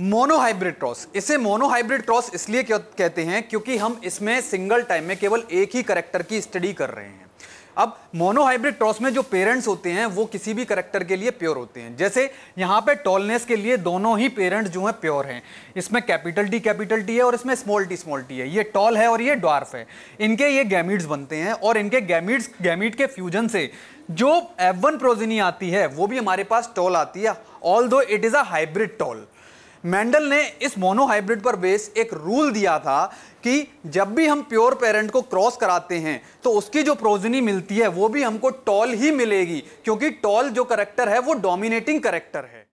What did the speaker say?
monohybrid ट्रॉस इसे monohybrid ट्रॉस इसलिए कहते हैं क्योंकि हम इसमें सिंगल टाइम में केवल एक ही करेक्टर की स्टडी कर रहे हैं अब मोनोहाइब्रिड ट्रॉस में जो पेरेंट्स होते हैं वो किसी भी करेक्टर के लिए प्योर होते हैं जैसे यहाँ पे टॉलनेस के लिए दोनों ही पेरेंट्स जो हैं प्योर हैं इसमें कैपिटल टी कैपिटल टी है और इसमें स्मॉल टी स्मॉल टी है ये टॉल है और ये डॉर्फ है इनके ये गैमिट्स बनते हैं और इनके गैमिट्स गैमिट के फ्यूजन से जो एवन प्रोजिनी आती है वो भी हमारे पास टॉल आती है although it is a hybrid tall Mendel ने इस मोनोहाइब्रिड पर बेस एक रूल दिया था कि जब भी हम प्योर पेरेंट को क्रॉस कराते हैं तो उसकी जो प्रोजनी मिलती है वो भी हमको टॉल ही मिलेगी क्योंकि टॉल जो करेक्टर है वो डोमिनेटिंग करेक्टर है